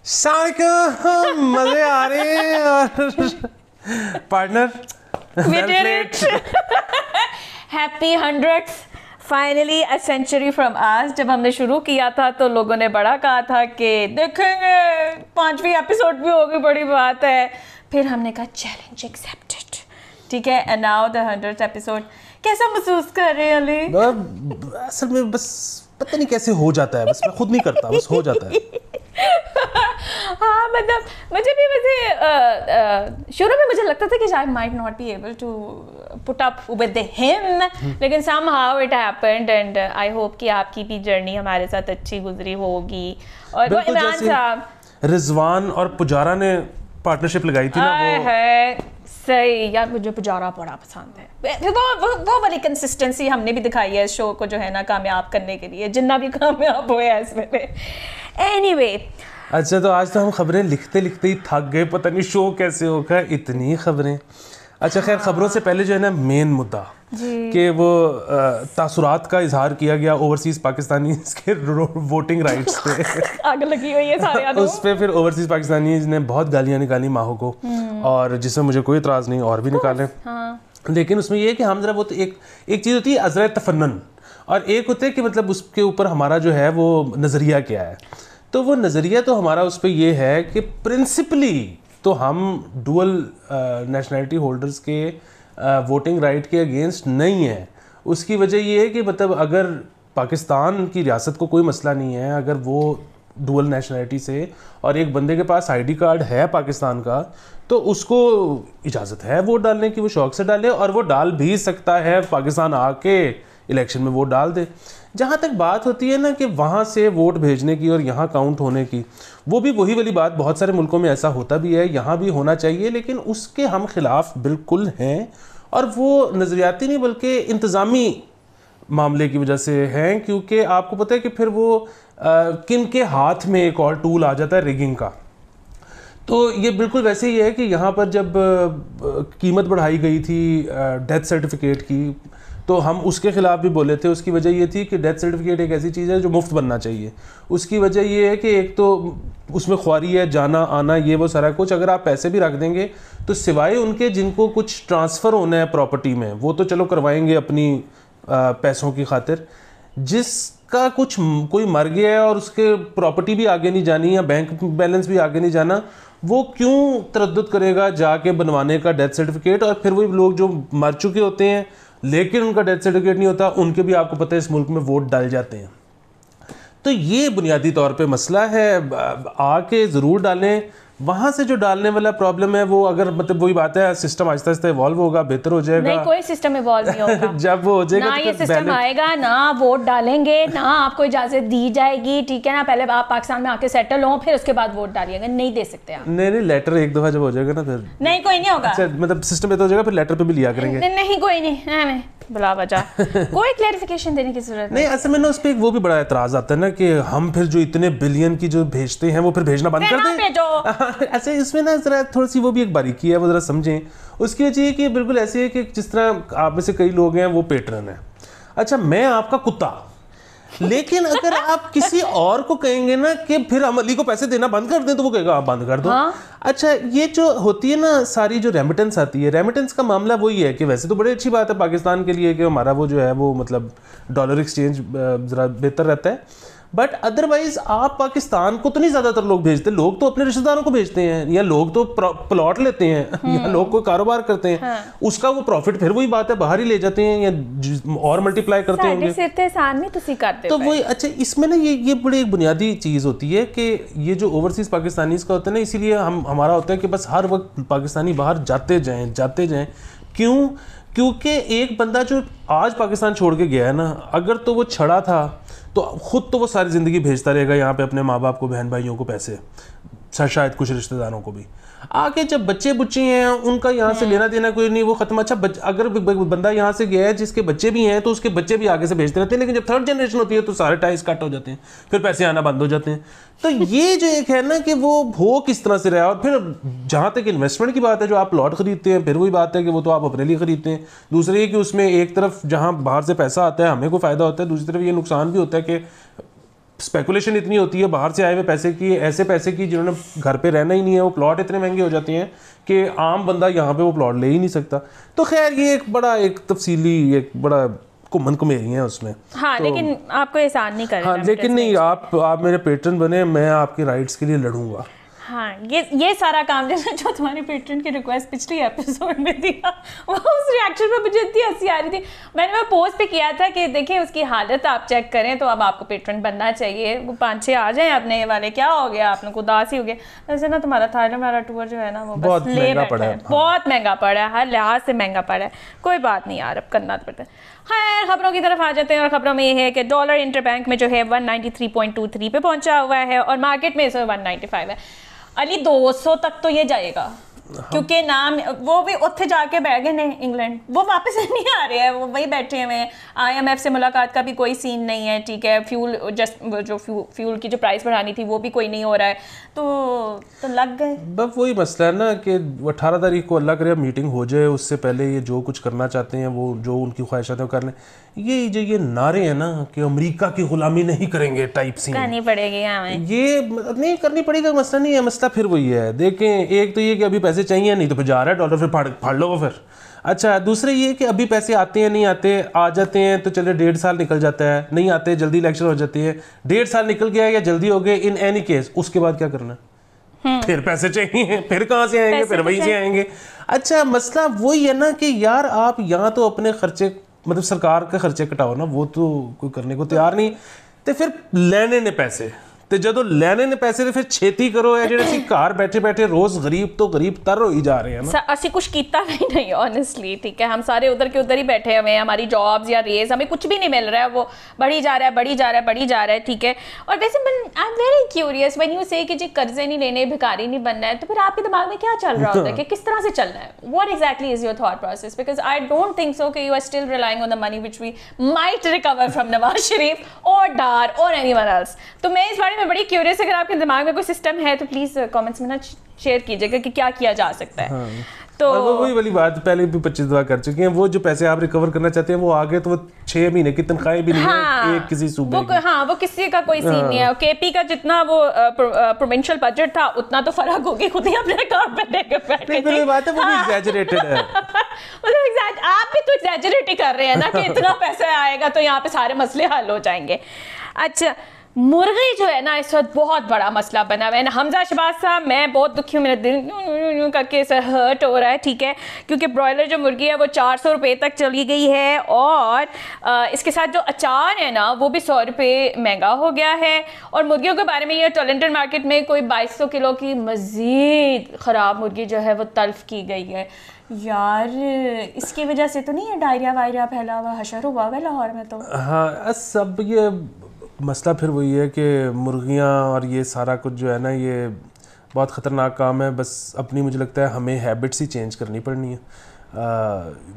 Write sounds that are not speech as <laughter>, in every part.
मजे आ रहे हैं partner we did finally a century from आज जब हमने शुरू किया था तो लोगों ने बड़ा कहा था कि देखेंगे पांचवी एपिसोड भी होगी बड़ी बात है फिर हमने कहा चैलेंज एक्सेप्टेड ठीक है and now the hundred episode कैसा महसूस कर रहे हैं अली असल में बस पता नहीं कैसे हो जाता है बस मैं खुद नहीं करता बस हो जाता है <laughs> <laughs> हाँ मतलब मुझे भी वैसे शुरू में मुझे लगता था कि I might not be able to put up with him लेकिन somehow it happened and I hope कि आपकी भी जर्नी हमारे साथ अच्छी गुजरी होगी और वो इमरान साहब रिजवान और पुजारा ने पार्टनरशिप लगाई थी ना वो सही यार मुझे पुजारा बड़ा पसंद है वो वो वो वाली कंसिस्टेंसी हमने भी दिखाई है इस शो को जो है ना कामयाब करने के लिए जितना भी कामयाब हुए हैं इसमें एनी वे अच्छा तो आज तो हम खबरें लिखते लिखते ही थक गए पता नहीं शो कैसे होगा इतनी खबरें अच्छा खैर खबरों से पहले जो है ना मेन मुद्दा कि वो तासुरात का इजहार किया गया ओवरसीज पाकिस्तानी के वोटिंग राइट्स पे <laughs> आग लगी हुई है सारे उस पर फिर ओवरसीज पाकिस्तानी ने बहुत गालियाँ निकाली माहो को हम्म। और जिसमें मुझे कोई इतराज़ नहीं और भी निकाले हाँ। लेकिन उसमें यह कि हम जरा वो तो एक एक चीज़ होती है अजर तफन्न और एक होता है कि मतलब उसके ऊपर हमारा जो है वो नज़रिया क्या है तो वो नज़रिया तो हमारा उस पर यह है कि प्रिंसिपली तो हम डुअल नेशनैलिटी होल्डर्स के वोटिंग राइट के अगेंस्ट नहीं है उसकी वजह ये है कि मतलब अगर पाकिस्तान की रियासत को कोई मसला नहीं है अगर वो डुअल नेशनलिटी से और एक बंदे के पास आईडी कार्ड है पाकिस्तान का तो उसको इजाज़त है वोट डालने की वो शौक से डाले और वो डाल भी सकता है पाकिस्तान आके इलेक्शन में वोट डाल दे जहाँ तक बात होती है ना कि वहाँ से वोट भेजने की और यहाँ काउंट होने की वो भी वही वाली बात बहुत सारे मुल्कों में ऐसा होता भी है यहाँ भी होना चाहिए लेकिन उसके हम खिलाफ बिल्कुल हैं और वो नज़रियाती नहीं बल्कि इंतज़ामी मामले की वजह से हैं क्योंकि आपको पता है कि फिर वो किन के हाथ में एक और टूल आ जाता है रिगिंग का तो ये बिल्कुल वैसे ही है कि यहाँ पर जब कीमत बढ़ाई गई थी डेथ सर्टिफिकेट की तो हम उसके ख़िलाफ़ भी बोले थे उसकी वजह ये थी कि डेथ सर्टिफिकेट एक ऐसी चीज़ है जो मुफ्त बनना चाहिए उसकी वजह ये है कि एक तो उसमें ख्वारी है जाना आना ये वो सारा कुछ अगर आप पैसे भी रख देंगे तो सिवाय उनके जिनको कुछ ट्रांसफ़र होना है प्रॉपर्टी में वो तो चलो करवाएंगे अपनी आ, पैसों की खातिर जिसका कुछ कोई मर गया है और उसके प्रॉपर्टी भी आगे नहीं जानी या बैंक बैलेंस भी आगे नहीं जाना वो क्यों तरद करेगा जाके बनवाने का डेथ सर्टिफिकेट और फिर वही लोग जो मर चुके होते हैं लेकिन उनका डेथ सर्टिफिकेट नहीं होता उनके भी आपको पता है इस मुल्क में वोट डाल जाते हैं तो ये बुनियादी तौर पे मसला है आके ज़रूर डालें वहाँ से जो डालने वाला प्रॉब्लम है वो अगर मतलब वही बात है सिस्टम आहिस्ता आहिस्ता इवॉल्व होगा बेहतर हो जाएगा नहीं कोई सिस्टम इवॉल्व नहीं होगा <laughs> जब वो हो जाएगा ना तो ये सिस्टम आएगा ना वोट डालेंगे ना आपको इजाजत दी जाएगी ठीक है ना पहले आप पाकिस्तान में आके सेटल हो फिर उसके बाद वोट डालिएगा नहीं दे सकते आप नहीं नहीं लेटर एक दफा जब हो जाएगा ना फिर नहीं कोई नहीं होगा अच्छा, मतलब सिस्टम बेहतर तो हो जाएगा फिर लेटर पर भी लिया करेंगे नहीं कोई नहीं <laughs> कोई देने की जरूरत नहीं में ना उस पर वो भी बड़ा एतराज आता है ना कि हम फिर जो इतने बिलियन की जो भेजते हैं वो फिर भेजना बंद कर दें <laughs> ऐसे इसमें ना जरा थोड़ी सी वो भी एक बारीकी है वो जरा समझें उसकी वजह ये कि बिल्कुल ऐसे है कि जिस तरह आप में से कई लोग हैं वो पेटर्न है अच्छा मैं आपका कुत्ता लेकिन अगर आप किसी और को कहेंगे ना कि फिर हम अली को पैसे देना बंद कर दें तो वो कहेगा आप हाँ, बंद कर दो हाँ? अच्छा ये जो होती है ना सारी जो रेमिटेंस आती है रेमिटेंस का मामला वही है कि वैसे तो बड़ी अच्छी बात है पाकिस्तान के लिए कि हमारा वो जो है वो मतलब डॉलर एक्सचेंज ज़रा बेहतर रहता है बट अदरवाइज आप पाकिस्तान को तो नहीं ज़्यादातर लोग भेजते लोग तो अपने रिश्तेदारों को भेजते हैं या लोग तो प्लॉट लेते हैं <laughs> या हम्म। लोग कोई कारोबार करते हैं हाँ। उसका वो प्रॉफिट फिर वही बात है बाहर ही ले जाते हैं या और मल्टीप्लाई करते हैं तो, तो वही अच्छा इसमें ना ये ये बड़ी एक बुनियादी चीज़ होती है कि ये जो ओवरसीज पाकिस्तानीज का होता है ना इसीलिए हम हमारा होता है कि बस हर वक्त पाकिस्तानी बाहर जाते जाए जाते जाए क्यों क्योंकि एक बंदा जो आज पाकिस्तान छोड़ के गया है ना अगर तो वो छड़ा था तो खुद तो वो सारी ज़िंदगी भेजता रहेगा यहाँ पे अपने माँ बाप को बहन भाइयों को पैसे शायद कुछ रिश्तेदारों को भी आगे जब बच्चे बुच्चे हैं उनका यहाँ से हम्म। लेना देना कोई नहीं वो खत्म अच्छा बच, अगर बंदा यहाँ से गया है जिसके बच्चे भी हैं तो उसके बच्चे भी आगे से भेजते रहते हैं लेकिन जब थर्ड जनरेशन होती है तो सारे टाइस कट हो जाते हैं फिर पैसे आना बंद हो जाते हैं तो ये जो एक है ना कि वो हो किस तरह से रहा और फिर जहाँ तक इन्वेस्टमेंट की बात है जो आप प्लॉट खरीदते हैं फिर वही बात है कि वो तो आप अपने लिए खरीदते हैं दूसरे ये कि उसमें एक तरफ जहाँ बाहर से पैसा आता है हमें को फ़ायदा होता है दूसरी तरफ ये नुकसान भी होता है कि स्पेकुलेशन इतनी होती है बाहर से आए हुए पैसे की ऐसे पैसे की जिन्होंने घर पे रहना ही नहीं है वो प्लॉट इतने महंगे हो जाते हैं कि आम बंदा यहाँ पे वो प्लॉट ले ही नहीं सकता तो खैर ये एक बड़ा एक तफसीली एक बड़ा कुमन कुमेरी है उसमें हाँ तो, लेकिन आपको एहसान नहीं कर हाँ लेकिन नहीं आप आप मेरे पेटर्न बने मैं आपके राइट्स के लिए लड़ूंगा हाँ ये ये सारा काम जैसे जो तुम्हारे पेट्रेंट की रिक्वेस्ट पिछली एपिसोड में दिया वो उस रिएक्शन पे मुझे इतनी हंसी आ रही थी मैंने वो पोस्ट पे किया था कि देखिए उसकी हालत आप चेक करें तो अब आपको पेट्रेंट बनना चाहिए वो पाँच छः आ जाएं अपने वाले क्या हो गया आप लोग उदास ही हो गया वैसे ना तुम्हारा था मेरा टूर जो है ना वो बहुत ले पड़ा है हाँ। बहुत महंगा पड़ा है हर लिहाज से महंगा पड़ा है कोई बात नहीं यार अब करना तो पड़ता है खैर खबरों की तरफ आ जाते हैं और खबरों में ये है कि डॉलर इंटरबैंक में जो है 193.23 पे पहुंचा हुआ है और मार्केट में इस नाइन्टी है अली 200 तक तो ये जाएगा हाँ। क्योंकि नाम वो भी उत्थे जाके बैठ गए नहीं इंग्लैंड वो वापस <laughs> नहीं आ रहे हैं वो वही बैठे हुए हैं आईएमएफ से मुलाकात का भी कोई सीन नहीं है ठीक है फ्यूल जस्ट जो फ्यू, फ्यूल की जो प्राइस बढ़ानी थी वो भी कोई नहीं हो रहा है तो तो लग गए बस वही मसला है ना कि अठारह तारीख को अल्लाह करे मीटिंग हो जाए उससे पहले ये जो कुछ करना चाहते हैं वो जो उनकी ख्वाहिशात है वो कर लें ये जो ये नारे हैं ना कि अमेरिका की गुलामी नहीं करेंगे टाइप सीन करनी पड़ेगी हमें ये नहीं करनी पड़ेगी मसला नहीं है मसला फिर वही है देखें एक तो ये कि अभी पैसे पैसे चाहिए नहीं तो फिर जा रहा है डॉलर फिर फाड़ फाड़ लो फिर अच्छा दूसरे ये कि अभी पैसे आते हैं नहीं आते आ जाते हैं तो चले डेढ़ साल निकल जाता है नहीं आते जल्दी इलेक्शन हो जाती है डेढ़ साल निकल गया या जल्दी हो गए इन एनी केस उसके बाद क्या करना हम्म। फिर पैसे चाहिए फिर कहाँ से आएंगे फिर वहीं से आएंगे अच्छा मसला वही है ना कि यार आप यहाँ तो अपने खर्चे मतलब सरकार के खर्चे कटाओ ना वो तो कोई करने को तैयार नहीं तो फिर लेने ने पैसे तो जो ਲੈਣੇ ਨੇ ਪੈਸੇ ਤੇ ਫਿਰ ਛੇਤੀ ਕਰੋ ਇਹ ਜਿਹੜੇ ਅਸੀਂ बैठे ਬੈਠੇ ਬੈਠੇ ਰੋਜ਼ ਗਰੀਬ ਤੋਂ ਗਰੀਬ ਤਰ ਹੋਈ ਜਾ ਰਹੇ ਹਨ ਅਸੀਂ कुछ किया ਵੀ नहीं ऑनेस्टली ठीक है हम सारे उधर के उधर ही बैठे हुए हैं हमारी जॉब्स या रेज हमें कुछ भी नहीं मिल रहा है वो बढ़ी जा रहा है बढ़ी जा रहा है बढ़ी जा रहा है ठीक है और वैसे man I am very curious when you say कि जी कर्जे नहीं लेने भिकारी नहीं बनना है तो फिर आपके दिमाग में क्या चल रहा होता है कि किस तरह से चलना है what exactly is your thought process because I don't think so that you are still relying on the money which we might recover from Nawaz Sharif और डार और एनी वन एल्स तो मैं इस बारे मैं बड़ी क्यूरियस अगर आपके दिमाग में कोई सिस्टम है तो प्लीज कमेंट्स uh, में ना शेयर कीजिएगा कि क्या किया जा सकता है हाँ। तो वही वाली बात पहले भी पच्चीस दवा कर चुके हैं वो जो पैसे आप रिकवर करना चाहते हैं वो आगे तो वो छह महीने की तनख्वाही भी नहीं हाँ, है एक किसी सूबे वो, की। हाँ वो किसी का कोई सीन हाँ, नहीं है केपी हाँ। का जितना वो प्रोविंशियल uh, बजट uh, था उतना तो फर्क हो गया खुद ही अपने अकाउंट में लेकर बात है वो भी एग्जैजरेटेड हाँ। है <laughs> मतलब आप भी तो एग्जैजरेट ही कर रहे हैं ना कि <laughs> इतना पैसा आएगा तो यहाँ पे सारे मसले हल हो जाएंगे अच्छा मुर्गी जो है ना इस वक्त बहुत बड़ा मसला बना हुआ है ना हमजा शबाज साहब मैं बहुत दुखी हूँ मेरा दिल करके सर हर्ट हो रहा है ठीक है क्योंकि ब्रॉयलर जो मुर्गी है वो चार सौ रुपये तक चली गई है और आ, इसके साथ जो अचार है ना वो भी सौ रुपये महंगा हो गया है और मुर्गियों के बारे में ये टोलेंटन मार्केट में कोई बाईस सौ किलो की मज़ीद ख़राब मुर्गी जो है वो तल्फ की गई है यार इसकी वजह से तो नहीं है डायरिया वायरिया फैला हुआ हशर हुआ हुआ लाहौर में तो हाँ सब ये मसला फिर वही है कि मुर्गियाँ और ये सारा कुछ जो है ना ये बहुत ख़तरनाक काम है बस अपनी मुझे लगता है हमें हैबिट्स ही चेंज करनी पड़नी है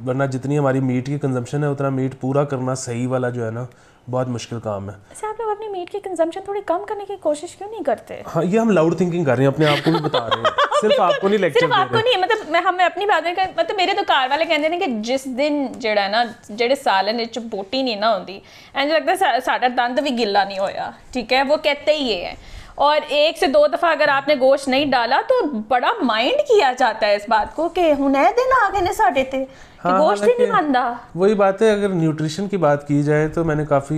वरना जितनी हमारी मीट की कंजम्पशन है उतना मीट पूरा करना सही वाला जो है ना बहुत मुश्किल काम है अच्छा आप लोग अपने मीट की कंजम्पशन थोड़ी कम करने की कोशिश क्यों नहीं करते हाँ ये हम लाउड थिंकिंग कर रहे हैं अपने आप को भी बता रहे हैं सिर्फ आपको नहीं लेक्चर सिर्फ आपको नहीं मतलब ਮੈਂ ਹਮੇ ਆਪਣੀ ਬਾਤ ਨਹੀਂ ਮਤਲਬ ਮੇਰੇ ਤਾਂ ਘਰ ਵਾਲੇ ਕਹਿੰਦੇ ਨੇ ਕਿ ਜਿਸ ਦਿਨ ਜਿਹੜਾ ਨਾ ਜਿਹੜੇ ਸਾਲਨ ਵਿੱਚ ਬੋਟੀ ਨਹੀਂ ਨਾ ਹੁੰਦੀ ਐਂ ਲੱਗਦਾ ਸਾਡਾ ਦੰਦ ਵੀ ਗਿੱਲਾ ਨਹੀਂ ਹੋਇਆ ਠੀਕ ਹੈ ਉਹ ਕਹਤੇ ਹੀ ਹੈ और एक से दो दफ़ा अगर आपने गोश्त नहीं डाला तो बड़ा माइंड किया जाता है इस बात को कि हुन दिन आ गए ने साढ़े ते हाँ, गोश्त ही नहीं मानता वही बात है अगर न्यूट्रिशन की बात की जाए तो मैंने काफ़ी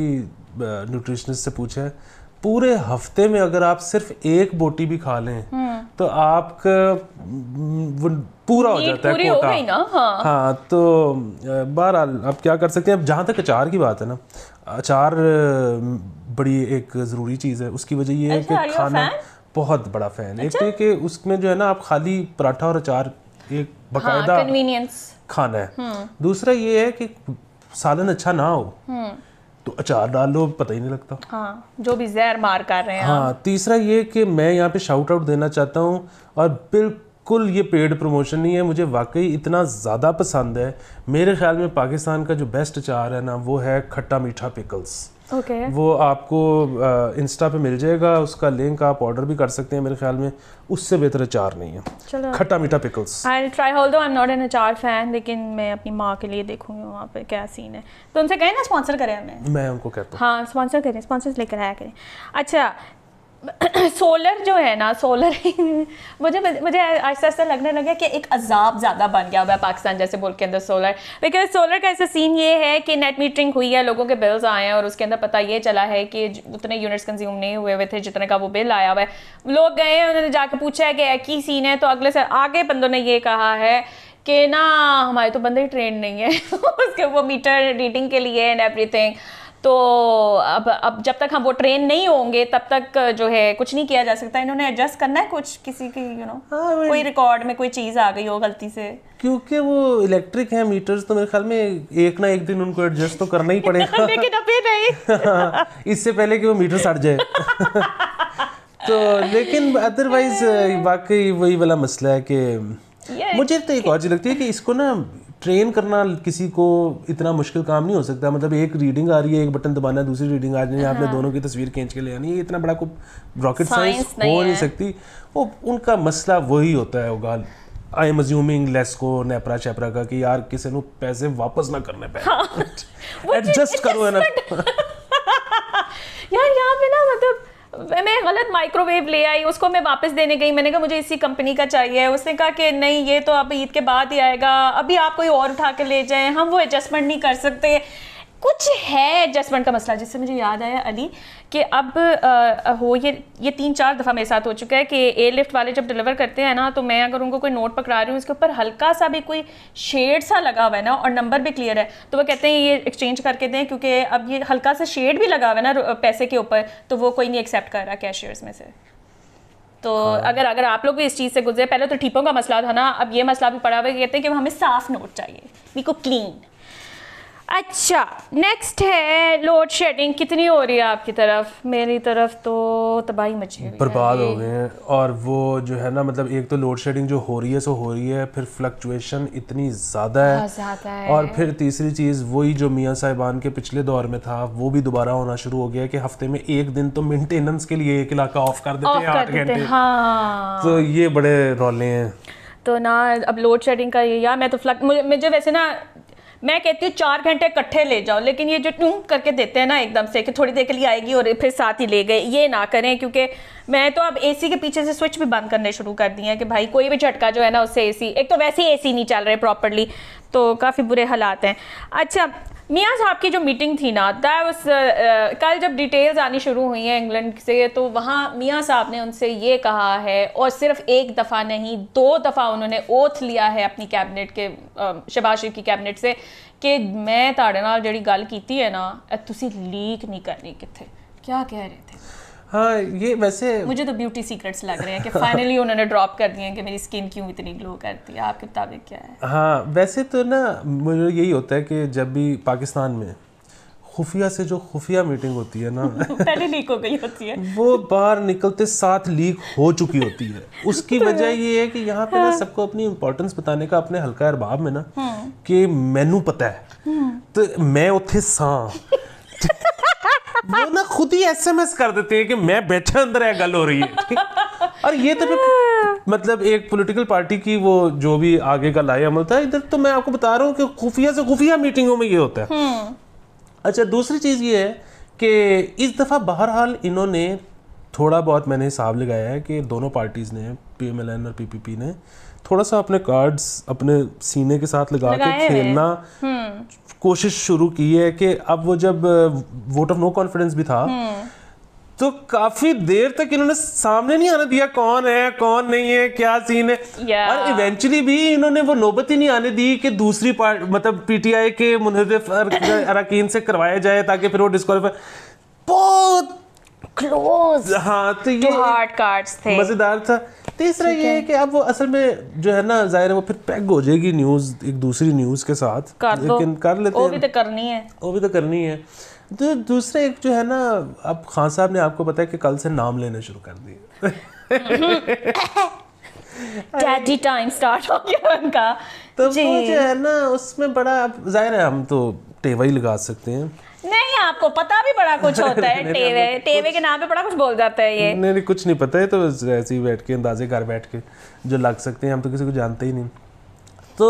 न्यूट्रिशनिस्ट से पूछा है पूरे हफ्ते में अगर आप सिर्फ एक बोटी भी खा लें हम्म। तो आपका वो पूरा हो जाता है कोटा ना हाँ, हाँ तो बहरहाल आप क्या कर सकते हैं अब जहाँ तक अचार की बात है ना अचार बड़ी एक ज़रूरी चीज़ है उसकी वजह यह है अच्छा, कि खाना बहुत बड़ा फ़ैन एक है अच्छा। तो कि उसमें जो है ना आप खाली पराठा और अचार एक बाकायदा हाँ, खाना है हम्म। दूसरा ये है कि सालन अच्छा ना हो हम्म। तो अचार डाल लो पता ही नहीं लगता हाँ जो भी जहर मार कर रहे हैं हाँ तीसरा ये कि मैं यहाँ पे शाउट आउट देना चाहता हूँ और बिल्कुल ये पेड प्रमोशन नहीं है मुझे वाकई इतना ज़्यादा पसंद है मेरे ख्याल में पाकिस्तान का जो बेस्ट अचार है ना वो है खट्टा मीठा पिकल्स ओके okay. वो आपको आ, इंस्टा पे मिल जाएगा उसका लिंक आप ऑर्डर भी कर सकते हैं मेरे ख्याल में उससे बेहतर अचार नहीं है खट्टा मीठा pickles I try whole I am not an अचार फैन लेकिन मैं अपनी माँ के लिए देखूंगी वहाँ पे क्या सीन है तो उनसे कहें ना स्पॉन्सर करें हमें मैं उनको कहता हूँ हाँ स्पॉन्सर करें स्पॉन्सर्स लेकर आया करें अच्छा <coughs> सोलर जो है ना सोलर <laughs> मुझे मुझे ऐसा ऐसा लगने लगा कि एक अजाब ज़्यादा बन गया हुआ है पाकिस्तान जैसे मुल्क के अंदर सोलर बिकॉज सोलर का ऐसा सीन ये है कि नेट मीटरिंग हुई है लोगों के बिल्स आए हैं और उसके अंदर पता ये चला है कि उतने यूनिट्स कंज्यूम नहीं हुए हुए थे जितने का वो बिल आया हुआ है लोग गए उन्होंने जाके पूछा है कि एक ही सीन है तो अगले से आगे बंदों ने ये कहा है कि ना हमारे तो बंदे ट्रेंड नहीं है <laughs> उसके वो मीटर रीडिंग के लिए एंड एवरीथिंग तो अब अब जब तक हम वो ट्रेन नहीं होंगे तब तक जो है कुछ नहीं किया जा सकता इन्होंने एडजस्ट करना है कुछ किसी की यू नो हाँ, कोई रिकॉर्ड में कोई चीज़ आ गई हो गलती से क्योंकि वो इलेक्ट्रिक है मीटर्स तो मेरे ख्याल में एक ना एक दिन उनको एडजस्ट तो करना ही पड़ेगा लेकिन अभी नहीं <laughs> इससे पहले कि वो मीटर सड़ जाए <laughs> तो लेकिन अदरवाइज वाकई वही वाला मसला है कि मुझे तो एक और चीज़ लगती है कि इसको ना ट्रेन करना किसी को इतना मुश्किल काम नहीं हो सकता मतलब एक रीडिंग आ रही है एक बटन दबाना है दूसरी रीडिंग आ रही है आपने हाँ। दोनों की तस्वीर खींच के ले आनी है इतना बड़ा कोई रॉकेट साइंस हो नहीं सकती वो उनका मसला वही होता है उगाल I am assuming LESCO NEPRA चैपरा का कि यार किसी को पैसे वापस ना करने हाँ। पे एडजस्ट करो है ना मैं गलत माइक्रोवेव ले आई उसको मैं वापस देने गई मैंने कहा मुझे इसी कंपनी का चाहिए उसने कहा कि नहीं ये तो अब ईद के बाद ही आएगा अभी आप कोई और उठा के ले जाएं हम वो एडजस्टमेंट नहीं कर सकते कुछ है एडजस्टमेंट का मसला जिससे मुझे याद आया अली कि अब आ, हो ये ये तीन चार दफ़ा मेरे साथ हो चुका है कि एयर लिफ्ट वाले जब डिलीवर करते हैं ना तो मैं अगर उनको कोई नोट पकड़ा रही हूँ उसके ऊपर हल्का सा भी कोई शेड सा लगा हुआ है ना और नंबर भी क्लियर है तो वो कहते हैं ये एक्सचेंज करके दें क्योंकि अब ये हल्का सा शेड भी लगा हुआ है ना पैसे के ऊपर तो वो कोई नहीं एक्सेप्ट कर रहा कैशियर्स में से तो हाँ। अगर अगर आप लोग भी इस चीज़ से गुजरे पहले तो ठीपों का मसला था ना अब ये मसला भी पड़ा हुआ कहते हैं कि हमें साफ नोट चाहिए वी को क्लीन अच्छा नेक्स्ट है लोड शेडिंग कितनी हो रही है आपकी तरफ मेरी तरफ तो तबाही मची हुई बर्बाद हो गए हैं और वो जो है ना मतलब एक तो लोड शेडिंग जो हो रही है सो हो रही है फिर फ्लक्चुएशन इतनी ज़्यादा है, है और फिर तीसरी चीज़ वही जो मियाँ साहिबान के पिछले दौर में था वो भी दोबारा होना शुरू हो गया कि हफ्ते में एक दिन तो मेंटेनेंस के लिए एक इलाका ऑफ कर देते हैं आठ घंटे हाँ। तो ये बड़े रोले हैं तो ना अब लोड शेडिंग का ये या मैं तो फ्लक मुझे वैसे ना मैं कहती हूँ चार घंटे इकट्ठे ले जाओ लेकिन ये जो टू करके देते हैं ना एकदम से कि थोड़ी देर के लिए आएगी और फिर साथ ही ले गए ये ना करें क्योंकि मैं तो अब एसी के पीछे से स्विच भी बंद करने शुरू कर दिए हैं कि भाई कोई भी झटका जो है ना उससे एसी एक तो वैसे ही एसी नहीं चल रहे प्रॉपरली तो काफ़ी बुरे हालात हैं अच्छा मियाँ साहब की जो मीटिंग थी ना दैट उस uh, uh, कल जब डिटेल्स आनी शुरू हुई हैं इंग्लैंड से तो वहाँ मियाँ साहब ने उनसे ये कहा है और सिर्फ एक दफ़ा नहीं दो दफ़ा उन्होंने ओथ लिया है अपनी कैबिनेट के um, शबाज शरीफ की कैबिनेट से कि मैं ताड़े नाल जी गल की है ना तुम लीक नहीं करनी कितने क्या कह रहे थे हाँ ये वैसे मुझे तो ब्यूटी सीक्रेट्स लग रहे हैं कि फाइनली उन्होंने ड्रॉप कर दिए कि मेरी स्किन क्यों इतनी ग्लो करती है आपके मुताबिक क्या है हाँ वैसे तो ना मुझे यही होता है कि जब भी पाकिस्तान में खुफिया से जो खुफिया मीटिंग होती है ना <laughs> पहले लीक हो गई होती है वो बाहर निकलते साथ लीक हो चुकी होती है <laughs> उसकी तो वजह ये है कि यहाँ पे हाँ। ना सबको अपनी इम्पोर्टेंस बताने का अपने हल्का अरबाब में ना हाँ। कि मैनू पता है हाँ। तो मैं उथे सा वो ना खुद ही एसएमएस कर देते हैं कि मैं बैठा अंदर है गल हो रही है और ये तो मतलब एक पॉलिटिकल पार्टी की वो जो भी आगे का लाया अमल था इधर तो मैं आपको बता रहा हूँ कि खुफिया से खुफिया मीटिंगों में ये होता है हम्म। अच्छा दूसरी चीज़ ये है कि इस दफ़ा बहरहाल इन्होंने थोड़ा बहुत मैंने हिसाब लगाया है कि दोनों पार्टीज़ ने पी और पीपीपी ने थोड़ा सा अपने कार्ड्स अपने सीने के साथ लगा के खेलना हम्म। कोशिश शुरू की है कि अब वो जब वोट ऑफ नो कॉन्फिडेंस भी था हम्म। तो काफी देर तक इन्होंने सामने नहीं आने दिया कौन है कौन नहीं है क्या सीन है yeah. और इवेंचुअली भी इन्होंने वो नौबत ही नहीं आने दी कि दूसरी पार्ट मतलब पीटीआई के मुनहदिफ अरकान से करवाया जाए ताकि फिर वो डिस्कॉलीफाई बहुत क्लोज हाँ तो ये हार्ड कार्ड्स थे मजेदार था तीसरा ये है कि अब वो असल में जो है ना जाहिर है वो फिर पैक हो जाएगी न्यूज एक दूसरी न्यूज के साथ कर लेकिन कर लेते हैं वो भी तो करनी है वो भी तो करनी है तो दूसरे एक जो है ना अब खान साहब ने आपको बताया कि कल से नाम लेना शुरू कर दिए डैडी टाइम स्टार्ट हो गया उनका तो वो जो है ना उसमें बड़ा जाहिर है हम तो टेवा ही लगा सकते हैं नहीं आपको पता भी बड़ा कुछ <laughs> होता है टेवे टेवे के नाम पे बड़ा कुछ बोल जाता है ये नहीं नहीं कुछ नहीं पता है तो ऐसे ही बैठ के अंदाजे घर बैठ के जो लग सकते हैं हम तो किसी को जानते ही नहीं तो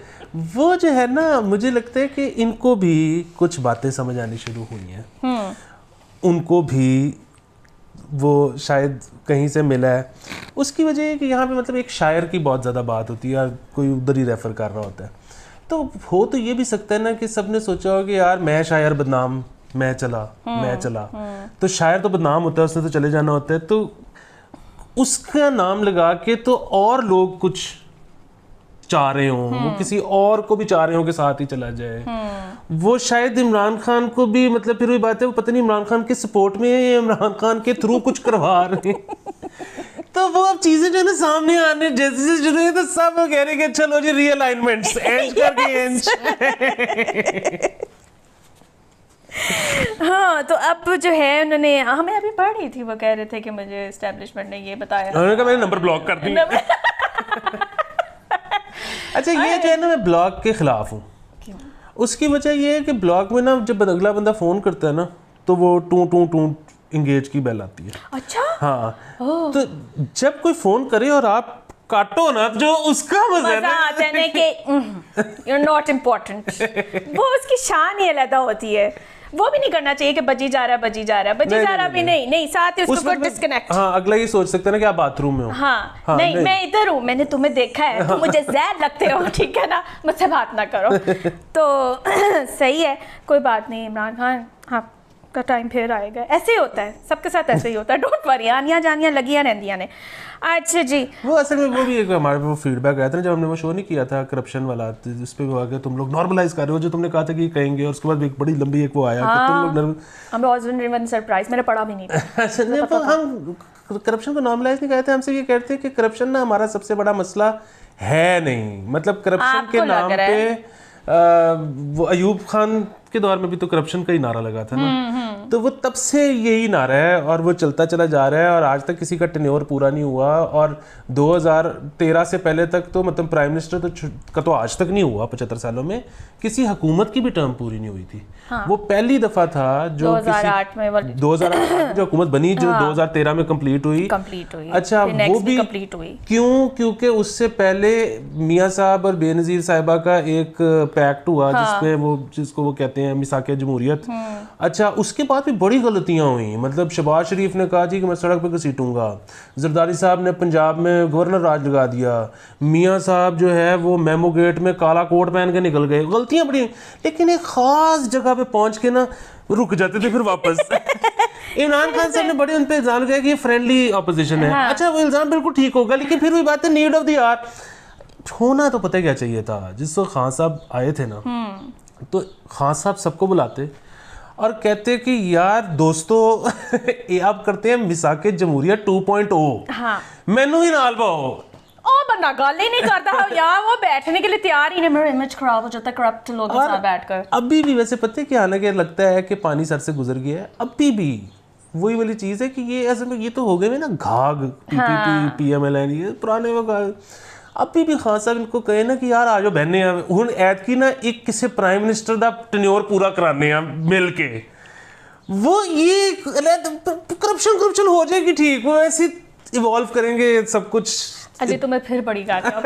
<laughs> वो जो है ना मुझे लगता है कि इनको भी कुछ बातें समझ आनी शुरू हुई हैं हम्म। उनको भी वो शायद कहीं से मिला है उसकी वजह है कि यहाँ पे मतलब एक शायर की बहुत ज़्यादा बात होती है या कोई उधर ही रेफ़र कर रहा होता है तो हो तो ये भी सकता है ना कि सबने सोचा हो कि यार मैं शायर बदनाम मैं चला हम्म, मैं चला हम्म। तो शायर तो बदनाम होता है उसने तो चले जाना होता है तो उसका नाम लगा के तो और लोग कुछ चाह रहे हों वो हम्म। किसी और को भी चाह रहे हों के साथ ही चला जाए वो शायद इमरान खान को भी मतलब फिर वही बात है वो पता नहीं इमरान खान के सपोर्ट में है या इमरान खान के थ्रू कुछ करवा रहे हैं तो वो अब चीजें जो ना सामने आने जैसे जैसे जुड़े हैं तो सब कह रहे कि चलो अच्छा जी रियलाइनमेंट्स एंच दिए एंच हाँ तो अब जो है उन्होंने हमें अभी पढ़ रही थी वो कह रहे थे कि मुझे एस्टेब्लिशमेंट ने ये बताया उन्होंने कहा मैंने नंबर ब्लॉक कर दिया <laughs> अच्छा ये जो है ना मैं ब्लॉक के खिलाफ हूँ उसकी वजह ये है कि ब्लॉक में ना जब अगला बंदा फ़ोन करता है ना तो वो टू टू टू इंगेज की बेल आती है अच्छा हाँ तो जब कोई फोन करे और आप काटो ना जो उसका मजा आता है कि यू आर नॉट इम्पोर्टेंट वो उसकी शान ही अलग होती है वो भी नहीं करना चाहिए कि बजी जा रहा बजी जा रहा बजी नहीं, जा रहा नहीं, भी नहीं नहीं नहीं साथ ही उसको डिस्कनेक्ट हाँ अगला ये सोच सकते ना कि आप बाथरूम में हो हाँ, हाँ नहीं, नहीं मैं इधर हूँ मैंने तुम्हें देखा है हाँ, तुम मुझे <laughs> जहर लगते हो ठीक है ना मुझसे बात ना करो <laughs> तो <clears throat> सही है कोई बात नहीं इमरान खान हाँ आपका टाइम फिर आएगा ऐसे ही होता है सबके साथ ऐसे ही होता है डोंट वरी आनिया जानिया लगिया रहिया ने अच्छा जी वो असल में वो भी एक हमारे वो फीडबैक आया था ना जब हमने वो शो नहीं किया था करप्शन वाला जिस तो पे हुआ कि तुम लोग नॉर्मलाइज कर रहे हो जो तुमने कहा था कि कहेंगे और उसके बाद एक बड़ी लंबी एक वो आया हाँ, तो कि तुम लोग हमें ऑजन सरप्राइज मैंने पढ़ा भी नहीं <laughs> अच्छा हम करप्शन को नॉर्मलाइज नहीं कहते हमसे ये कहते हैं कि करप्शन ना हमारा सबसे बड़ा मसला है नहीं मतलब करप्शन के नाम पे आ, वो अयूब खान के दौर में भी तो करप्शन का ही नारा लगा था ना हम्म, हम्म। तो वो तब से यही नारा है और वो चलता चला जा रहा है और आज तक किसी का टेन्योर पूरा नहीं हुआ और 2013 से पहले तक तो मतलब प्राइम मिनिस्टर तो का तो आज तक नहीं हुआ पचहत्तर सालों में किसी हुकूमत की भी टर्म पूरी नहीं हुई थी हाँ। वो पहली दफा था जो 2008 में 2008 जो हुकूमत बनी जो हाँ। 2013 में कंप्लीट हुई कंप्लीट हुई अच्छा वो भी कंप्लीट हुई क्यों क्योंकि उससे पहले मियाँ साहब और बेनजीर साहिबा का एक पैक्ट हुआ हाँ। जिसमें वो जिसको वो कहते हैं मिसाक जमहूरियत हम्म। अच्छा उसके बाद भी बड़ी गलतियाँ हुई मतलब शबाज शरीफ ने कहा जी कि मैं सड़क पर घसीटूंगा जरदारी साहब ने पंजाब में गवर्नर राज लगा दिया मियाँ साहब जो है वो मेमो गेट में काला कोट पहन के निकल गए गलतियाँ बड़ी लेकिन एक ख़ास जगह पे पहुंच के ना रुक जाते थे फिर वापस <laughs> इमरान खान साहब ने बड़े उन पर इल्जाम लगाया कि फ्रेंडली अपोजिशन है हाँ। अच्छा वो इल्जाम बिल्कुल ठीक होगा लेकिन फिर भी बात है नीड ऑफ द आर होना तो पता क्या चाहिए था जिस वक्त खान साहब आए थे ना हम्म। तो खान साहब सबको बुलाते और कहते कि यार दोस्तों <laughs> ये आप करते हैं मिसाके जमहूरिया 2.0 हाँ। मैनू ही नाल पाओ बंदा गल ही नहीं करता वो बैठने के लिए तैयार ही नहीं इमेज खराब हो जाता करप्ट लोगों के साथ बैठकर अभी भी वैसे पता है क्या ना लगता है कि पानी सर से गुजर गया है अभी भी वही वाली चीज़ है कि ये ऐसे में ये तो हो गए ना पीपीपी ये पुराने वो अभी भी खान साहब इनको कहे ना कि यार आ जाओ बहने हूँ ऐत की ना एक किसी प्राइम मिनिस्टर का टन्योर पूरा कराने मिल के वो ये करप्शन करप्शन हो जाएगी ठीक वो ऐसे इवॉल्व करेंगे सब कुछ अजय तुम्हें तो फिर बड़ी गालियां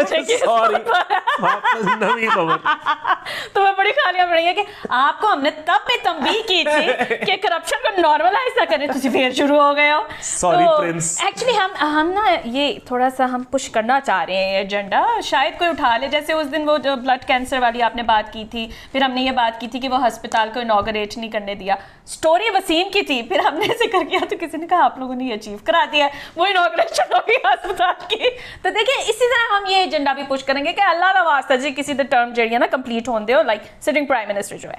<laughs> तो मैं बड़ी गालियां पड़ी है कि आपको हमने तब भी तंबी की थी कि करप्शन को नॉर्मलाइज ना करें तुझे फिर शुरू हो गए हो सॉरी प्रिंस एक्चुअली हम हम ना ये थोड़ा सा हम पुश करना चाह रहे हैं एजेंडा शायद कोई उठा ले जैसे उस दिन वो जो ब्लड कैंसर वाली आपने बात की थी फिर हमने ये बात की थी कि वो अस्पताल को इनाग्रेट नहीं करने दिया स्टोरी वसीम की थी फिर हमने जिक्र किया तो किसी ने कहा आप लोगों ने अचीव करा दिया वो इनाग्रेशन हो गई अस्पताल की तो देखिए इसी तरह हम ये एजेंडा भी पुश करेंगे कि अल्लाह का वास्ता जी किसी द टर्म जी ना कंप्लीट होते हो लाइक सिटिंग प्राइम मिनिस्टर जो है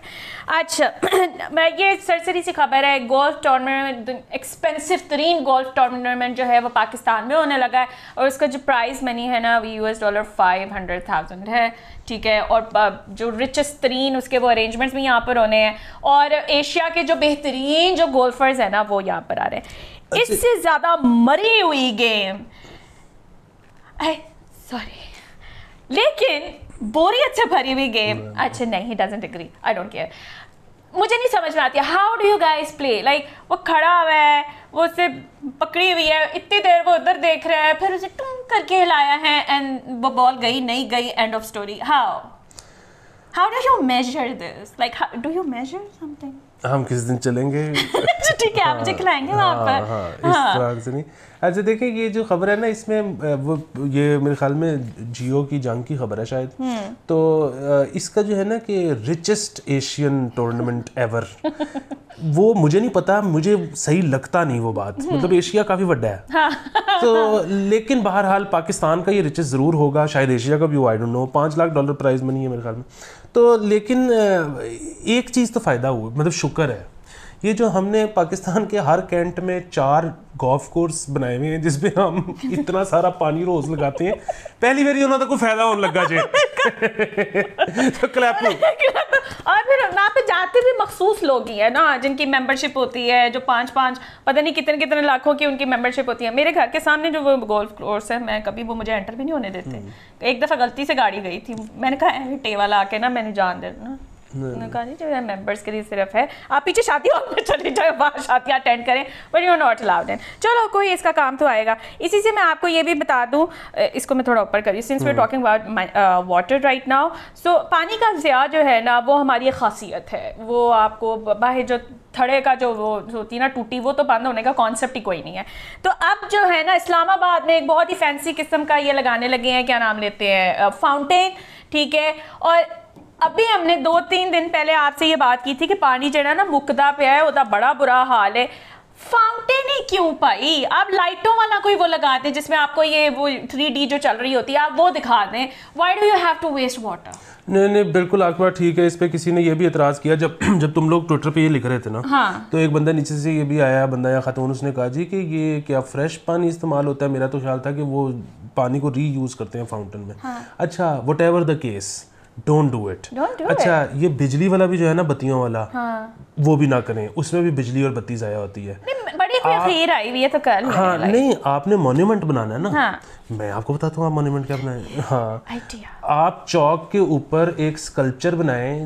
अच्छा <clears throat> मैं ये सरसरी सी खबर है गोल्फ टूर्नामेंट एक्सपेंसिव तरीन गोल्फ टूर्नामेंट जो है वो पाकिस्तान में होने लगा है और उसका जो प्राइस मनी है ना वो U S dollar five hundred thousand है ठीक है और जो रिचेस्ट तरीन उसके वो अरेंजमेंट्स भी यहाँ पर होने हैं और एशिया के जो बेहतरीन जो गोल्फर्स हैं ना वो यहाँ पर आ रहे हैं अच्छा। इससे ज़्यादा मरी हुई गेम सॉरी लेकिन बोरी से भरी हुई गेम अच्छा नहीं doesn't agree I don't care मुझे नहीं समझ में आती how do you guys play like वो खड़ा हुआ है वो उसे पकड़ी हुई है इतनी देर वो उधर देख रहा है फिर उसे टुम करके हिलाया है एंड वो बॉल गई नहीं गई end of story how how do you measure this like do you measure something हम किस दिन चलेंगे <laughs> ठीक है आप मुझे हाँ, खिलाएंगे वहाँ हाँ, पर हाँ, हाँ, हाँ, हाँ, हाँ, हाँ, हाँ, हाँ, अच्छा देखिए ये जो खबर है ना इसमें वो ये मेरे ख्याल में जियो की जंग की खबर है शायद हम्म। तो इसका जो है ना कि रिचेस्ट एशियन टूर्नामेंट एवर वो मुझे नहीं पता मुझे सही लगता नहीं वो बात हम्म। मतलब एशिया काफ़ी बड़ा है हाँ। तो लेकिन बहरहाल पाकिस्तान का ये रिचेस्ट ज़रूर होगा शायद एशिया का भी हो आई डोंट नो पाँच लाख डॉलर प्राइज़ मनी है मेरे ख्याल में तो लेकिन एक चीज़ तो फ़ायदा हुआ मतलब शुक्र है ये जो हमने पाकिस्तान के हर कैंट में चार गोल्फ कोर्स बनाए हुए हैं जिसमें हम इतना सारा पानी रोज लगाते हैं पहली बार उन्होंने तो कोई फायदा होने लगा जे तो क्लैप और फिर वहाँ पे जाते भी मखसूस लोग ही है ना जिनकी मेंबरशिप होती है जो पाँच पाँच पता नहीं कितने कितने लाखों की उनकी मेंबरशिप होती है मेरे घर के सामने जो वो गोल्फ कोर्स है मैं कभी वो मुझे एंटर भी नहीं होने देते हम्म। एक दफ़ा गलती से गाड़ी गई थी मैंने कहा टे वाला आके ना मैंने जान देना Hmm. कहा नहीं मेंबर्स के लिए सिर्फ है आप पीछे शादी हॉल में चले जाए वहाँ शादी अटेंड करें but you not allowed in चलो कोई इसका काम तो आएगा इसी से मैं आपको ये भी बता दूँ इसको मैं थोड़ा ऊपर करी since we talking about water right now so पानी का ज़्या जो है ना वो हमारी खासियत है वो आपको बाहर जो थड़े का जो वो होती है ना टूटी वो तो बंद होने का कॉन्सेप्ट ही कोई नहीं है तो अब जो है ना इस्लामाबाद में एक बहुत ही फैंसी किस्म का ये लगाने लगे हैं क्या नाम लेते हैं फाउंटेन ठीक है और अभी हमने दो तीन दिन पहले आपसे ये बात की थी कि पानी जड़ा ना मुकदा पे है ओदा बड़ा बुरा हाल है फाउंटेन ही क्यों पाई आप लाइटों वाला कोई वो लगा दें जिसमें आपको ये वो थ्री डी जो चल रही होती है आप वो दिखा दें why do you have to waste water नहीं नहीं बिल्कुल आकमा ठीक है इस पर किसी ने ये भी एतराज़ किया जब <clears throat> जब तुम लोग ट्विटर पे ये लिख रहे थे ना हाँ। तो एक बंदा नीचे से ये भी आया बंदा या खातून उसने कहा जी कि ये क्या फ्रेश पानी इस्तेमाल होता है मेरा तो ख्याल था कि वो पानी को रीयूज़ करते हैं फाउंटेन में हाँ। अच्छा what the case don't do it अच्छा it. ये बिजली वाला भी जो है ना बत्तियों वाला हाँ. वो भी ना करें उसमें भी बिजली और बत्ती जाया होती है तो हाँ, आपने मोन्यूमेंट बनाना है ना हाँ। मैं आपको बताता हूँ आप मोन्यूमेंट क्या हाँ आप चौक के ऊपर एक स्कल्पचर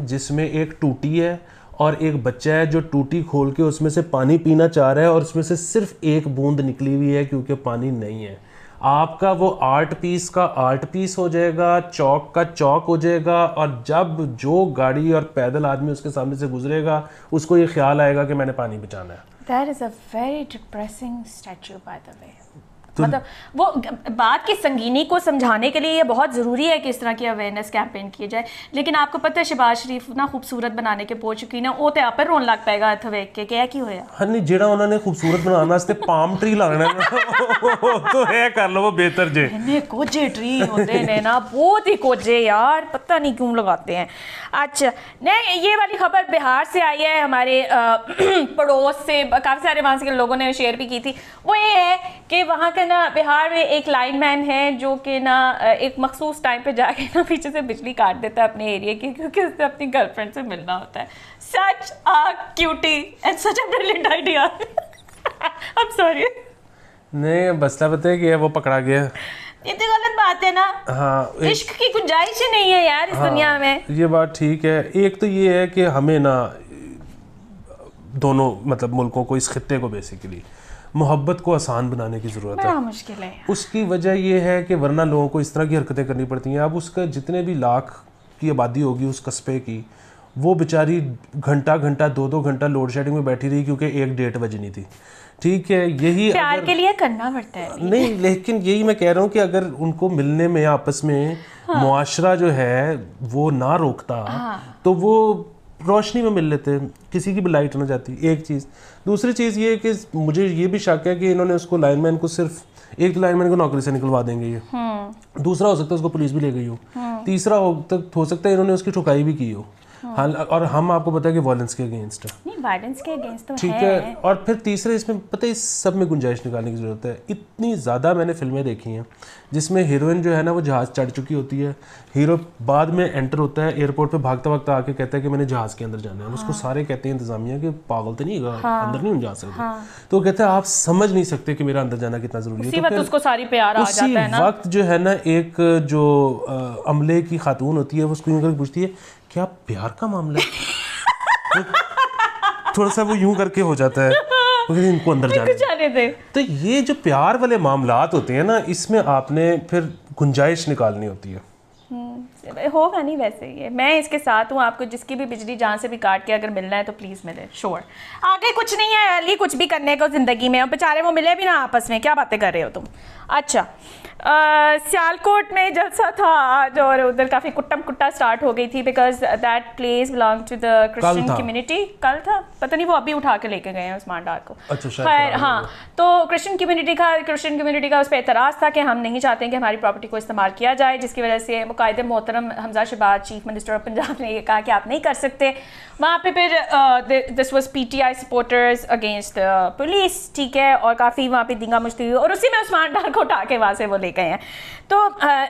जिसमें एक टूटी है और एक बच्चा है जो टूटी खोल के उसमें से पानी पीना चाह रहा है और उसमें से सिर्फ एक बूंद निकली हुई है क्योंकि पानी नहीं है आपका वो आर्ट पीस का आर्ट पीस हो जाएगा चौक का चौक हो जाएगा और जब जो गाड़ी और पैदल आदमी उसके सामने से गुजरेगा उसको ये ख्याल आएगा कि मैंने पानी बचाना है That is a very depressing statue, by the way. मतलब वो बात की संगीनी को समझाने के लिए ये बहुत ज़रूरी है कि इस तरह की अवेयरनेस कैंपेन किए जाए लेकिन आपको पता है शिबाज शरीफ ना खूबसूरत बनाने के पहुंच चुकी ना वो तो आप रोन लग पाएगा हथ वेख के क्या की होया हाँ नहीं जो उन्होंने खूबसूरत बनाने ਬਣਾਉਣ ਵਾਸਤੇ ਪਾਮ ਟਰੀ ਲਾਣਾ ਤੋ ਇਹ ਕਰ ਲਵੋ ਬਿਹਤਰ ਜੇ ट्री होते ने ना बहुत ही कोजे यार पता नहीं क्यों लगाते हैं अच्छा नहीं ये वाली खबर बिहार से आई है हमारे <clears throat> पड़ोस से काफ़ी सारे वहाँ से लोगों ने शेयर भी की थी वो ये है कि वहाँ का ना बिहार में एक लाइनमैन है जो कि ना एक मखसूस टाइम पे जाके ना पीछे से बिजली काट देता है अपने एरिया की क्योंकि उससे अपनी गर्लफ्रेंड से मिलना होता है such a cutie and such a brilliant idea I am sorry नहीं मसला पता है कि वो पकड़ा गया ये तो गलत बात है ना हाँ इश्क की गुंजाइश ही नहीं है यार इस हाँ, दुनिया में ये बात ठीक है एक तो ये है कि हमें ना दोनों मतलब मुल्कों को इस खत्ते को बेसिकली मोहब्बत को आसान बनाने की ज़रूरत है मुश्किल है उसकी वजह यह है कि वरना लोगों को इस तरह की हरकतें करनी पड़ती हैं अब उसका जितने भी लाख की आबादी होगी उस कस्बे की वो बेचारी घंटा घंटा दो दो घंटा लोड शेडिंग में बैठी रही क्योंकि एक डेट बजनी थी ठीक है यही प्यार अगर, के लिए करना पड़ता है नहीं लेकिन यही मैं कह रहा हूँ कि अगर उनको मिलने में आपस में हाँ। मुआशरा जो है वो ना रोकता हाँ। तो वो रोशनी में मिल लेते हैं किसी की भी लाइट ना जाती एक चीज़ दूसरी चीज़ ये कि मुझे ये भी शक है कि इन्होंने उसको लाइनमैन को सिर्फ एक लाइन लाइनमैन को नौकरी से निकलवा देंगे ये हम्म। दूसरा हो सकता है उसको पुलिस भी ले गई हो हम्म। तीसरा हो तक हो सकता है इन्होंने उसकी ठुकाई भी की हो हाँ और हम आपको है कि वायलेंस के अगेंस्ट है नहीं वायलेंस के अगेंस्ट तो ठीक है।, है और फिर तीसरे इसमें पता है इस सब में गुंजाइश निकालने की ज़रूरत है इतनी ज़्यादा मैंने फिल्में देखी हैं जिसमें हीरोइन जो है ना वो जहाज़ चढ़ चुकी होती है हीरो बाद में एंटर होता है एयरपोर्ट पर भागता भागता आके कहता है कि मैंने जहाज़ के अंदर जाना है उसको हाँ। सारे कहते हैं इंतजामिया कि पागल तो नहीं हाँ। अंदर नहीं जा सकते हाँ। तो कहते हैं आप समझ नहीं सकते कि मेरा अंदर जाना कितना ज़रूरी है तो उसको सारी प्यार आ जाता है ना वक्त जो है ना एक जो अमले की खातून होती है वो उसको यूँ करके पूछती है क्या प्यार का मामला है तो थोड़ा सा वो यूं करके हो जाता है तो इनको अंदर जाने, जाने दे तो ये जो प्यार वाले मामलात होते हैं ना इसमें आपने फिर गुंजाइश निकालनी होती है हम्म। होगा नहीं वैसे ये मैं इसके साथ हूँ आपको जिसकी भी बिजली जहाँ से भी काट के अगर मिलना है तो प्लीज़ मिले श्योर आगे कुछ नहीं है अली कुछ भी करने को ज़िंदगी में और बेचारे वो मिले भी ना आपस में क्या बातें कर रहे हो तुम अच्छा सियालकोट में जलसा था आज और उधर काफ़ी कुट्टम कुट्टा स्टार्ट हो गई थी because that place belong to the Christian community कल था पता नहीं वो अभी उठा के लेके गए हैं उस्मान डार को अच्छा खैर हाँ तो क्रिश्चियन कम्युनिटी का क्रिश्चियन कम्युनिटी का उस पर एतराज़ था कि हम नहीं चाहते कि हमारी प्रॉपर्टी को इस्तेमाल किया जाए जिसकी वजह से मुकायदे मोहतरम मरम Hamza Shahbaz chief minister of Punjab ने ये कहा कि आप नहीं कर सकते वहाँ पे फिर this was PTI supporters against police ठीक है और काफ़ी वहाँ पे दिंगा मुश्ती हुई और उसी में उस्मान डार को उठा के वहाँ से वो ले गए हैं तो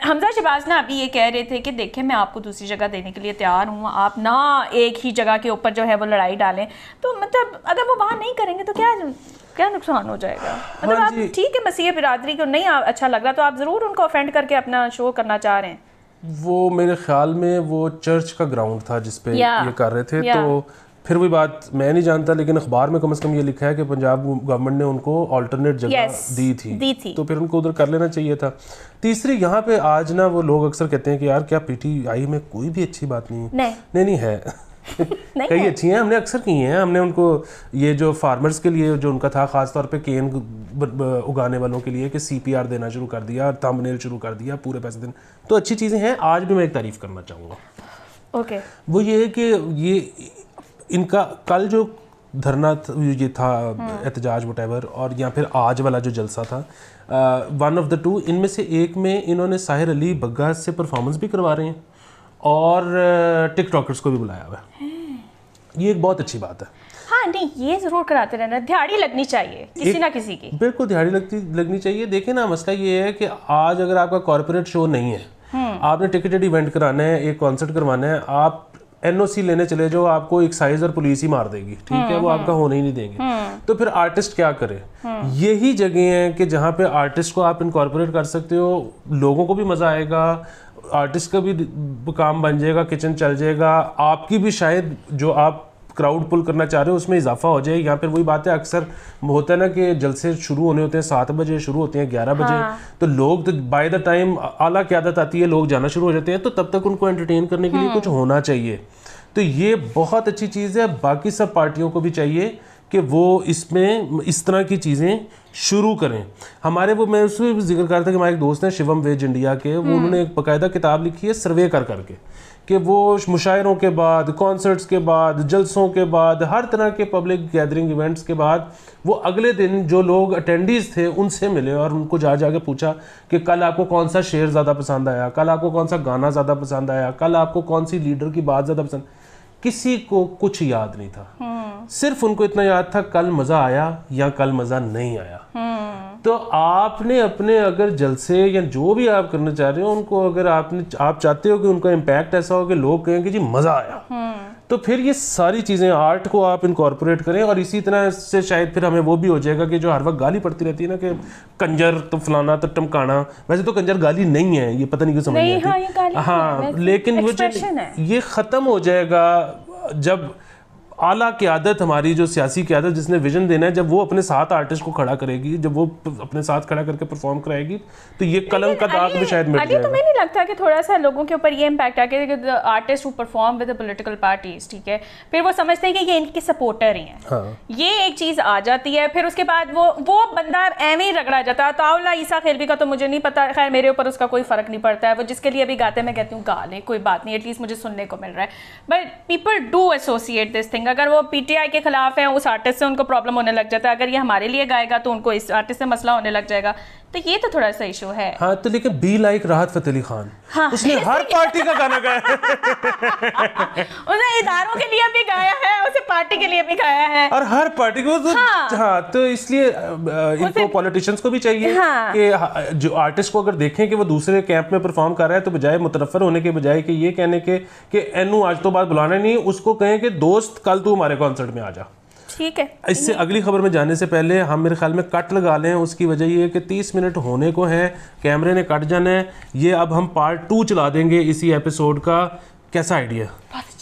हमजा शबाज ना अभी ये कह रहे थे कि देखें मैं आपको दूसरी जगह देने के लिए तैयार हूँ आप ना एक ही जगह के ऊपर जो है वो लड़ाई डालें तो मतलब अगर वो वहाँ नहीं करेंगे तो क्या क्या नुकसान हो जाएगा मतलब आप ठीक है मसीह बिरादरी को नहीं अच्छा लग रहा तो आप ज़रूर उनको ऑफेंड करके अपना शो करना चाह रहे हैं वो मेरे ख्याल में वो चर्च का ग्राउंड था जिसपे yeah. ये कर रहे थे तो yeah. तो फिर वही बात मैं नहीं जानता लेकिन अखबार में कम से कम ये लिखा है कि पंजाब गवर्नमेंट ने उनको ऑल्टरनेट जगह yes, दी, थी। दी थी तो फिर उनको उधर कर लेना चाहिए था तीसरी यहाँ पे आज ना वो लोग अक्सर कहते हैं कि यार क्या पीटीआई में कोई भी अच्छी बात नहीं है नहीं नहीं, नहीं है कई अच्छी हैं हमने अक्सर की हैं हमने उनको ये जो फार्मर्स के लिए जो उनका था खास तौर पे केन उगाने वालों के लिए कि सीपीआर देना शुरू कर दिया थंबनेल शुरू कर दिया पूरे पैसे देने तो अच्छी चीज़ें हैं आज भी मैं एक तारीफ़ करना चाहूँगा ओके वो ये है कि ये इनका कल जो धरना ये था हम्म। एहतजाज एवर और या फिर आज वाला जो जलसा था वन ऑफ द टू इनमें से एक में इन्होंने साहिर अली बग्गा से परफॉर्मेंस भी करवा रहे हैं और टिकटॉकर्स को भी बुलाया हुआ है ये एक बहुत अच्छी बात है हाँ नहीं ये जरूर कराते रहना दिहाड़ी लगनी चाहिए किसी ना किसी की बिल्कुल दिहाड़ी लगती लगनी चाहिए देखिए ना मसला ये है कि आज अगर आपका कॉरपोरेट शो नहीं है हम्म। आपने टिकटेड इवेंट कराना है एक कॉन्सर्ट करवाना है आप एनओसी लेने चले जो आपको एक्साइज और पुलिस ही मार देगी ठीक है हम्म, वो आपका हम्म। होने ही नहीं देंगे तो फिर आर्टिस्ट क्या करे यही जगह है कि जहाँ पे आर्टिस्ट को आप इनकॉर्पोरेट कर सकते हो लोगों को भी मजा आएगा आर्टिस्ट का भी काम बन जाएगा किचन चल जाएगा आपकी भी शायद जो आप क्राउड पुल करना चाह रहे हो उसमें इजाफा हो जाए यहाँ पर वही बात है अक्सर होता है ना कि जलसे शुरू होने होते हैं सात बजे शुरू होते हैं ग्यारह बजे हाँ। तो लोग तो बाय द टाइम आला की आदत आती है लोग जाना शुरू हो जाते हैं तो तब तक उनको एंटरटेन करने के लिए हम्म। कुछ होना चाहिए तो ये बहुत अच्छी चीज़ है बाकी सब पार्टियों को भी चाहिए कि वो इसमें इस तरह की चीज़ें शुरू करें हमारे वो मैं उसमें भी जिक्र कर था कि हमारे एक दोस्त हैं शिवम वेज इंडिया के वो हम्म। उन्होंने एक बाकायदा किताब लिखी है सर्वे कर करके कि वो मुशायरों के बाद कॉन्सर्ट्स के बाद जलसों के बाद हर तरह के पब्लिक गैदरिंग इवेंट्स के बाद वो अगले दिन जो लोग अटेंडीज थे उनसे मिले और उनको जा जा के पूछा कि कल आपको कौन सा शेर ज़्यादा पसंद आया कल आपको कौन सा गाना ज़्यादा पसंद आया कल आपको कौन सी लीडर की बात ज़्यादा पसंद किसी को कुछ याद नहीं था हम्म। सिर्फ उनको इतना याद था कल मज़ा आया या कल मज़ा नहीं आया हम्म। तो आपने अपने अगर जलसे या जो भी आप करना चाह रहे हो उनको अगर आपने आप चाहते हो कि उनका इम्पैक्ट ऐसा हो कि लोग कहें कि जी मज़ा आया हम्म। तो फिर ये सारी चीज़ें आर्ट को आप इनकॉर्पोरेट करें और इसी तरह से शायद फिर हमें वो भी हो जाएगा कि जो हर वक्त गाली पड़ती रहती है ना कि कंजर तो फलाना तो टमकाना वैसे तो कंजर गाली नहीं है ये पता नहीं क्यों समझ नहीं, नहीं हाँ, ये गाली हाँ लेकिन वो ये ख़त्म हो जाएगा जब आला क्यादत हमारी जो सियासी क्यादत जिसने विजन देना है जब वो अपने साथ आर्टिस्ट को खड़ा करेगी जब वो अपने साथ खड़ा करके परफॉर्म कराएगी तो ये कलम का दाग भी शायद मिट जाएगा तो मैं नहीं लगता कि थोड़ा सा लोगों के ऊपर ये इम्पैक्ट आ गया artist who perform with political parties ठीक है फिर वो समझते हैं कि ये इनके सपोर्टर ही हैं हाँ। ये एक चीज़ आ जाती है फिर उसके बाद वो वो बंदा एवं ही रगड़ा जाता है ताउला तो ईसा खेलवी का तो मुझे नहीं पता खैर मेरे ऊपर उसका कोई फ़र्क नहीं पड़ता है वो जिसके लिए अभी गाते मैं कहती हूँ गा लें कोई बात नहीं एटलीस्ट मुझे सुनने को मिल रहा है but people do associate this thing अगर वो पीटीआई के खिलाफ है उस आर्टिस्ट से उनको प्रॉब्लम होने लग जाता है अगर ये हमारे लिए गाएगा तो उनको इस आर्टिस्ट से मसला होने लग जाएगा तो ये तो थोड़ा सा इशू है हाँ तो लेकिन बी लाइक राहत फतेह अली खान हाँ, उसने <laughs> हर पार्टी का गाना गाया <laughs> उसने इधारों के लिए भी गाया है उसे पार्टी के लिए भी गाया है और हर पार्टी को तो, हाँ, हाँ तो इसलिए इनको पॉलिटिशियंस को भी चाहिए हाँ, कि जो आर्टिस्ट को अगर देखें कि वो दूसरे कैंप में परफॉर्म कर रहा है तो बजाय मुतरफर होने के बजाय कि ये कहने के कि एनू आज तो बात बुलाना नहीं उसको कहें कि दोस्त कल तू हमारे कॉन्सर्ट में आ जा ठीक है इससे अगली खबर में जाने से पहले हम मेरे ख्याल में कट लगा लें उसकी वजह ये कि तीस मिनट होने को हैं कैमरे ने कट जाना है ये अब हम पार्ट टू चला देंगे इसी एपिसोड का कैसा आइडिया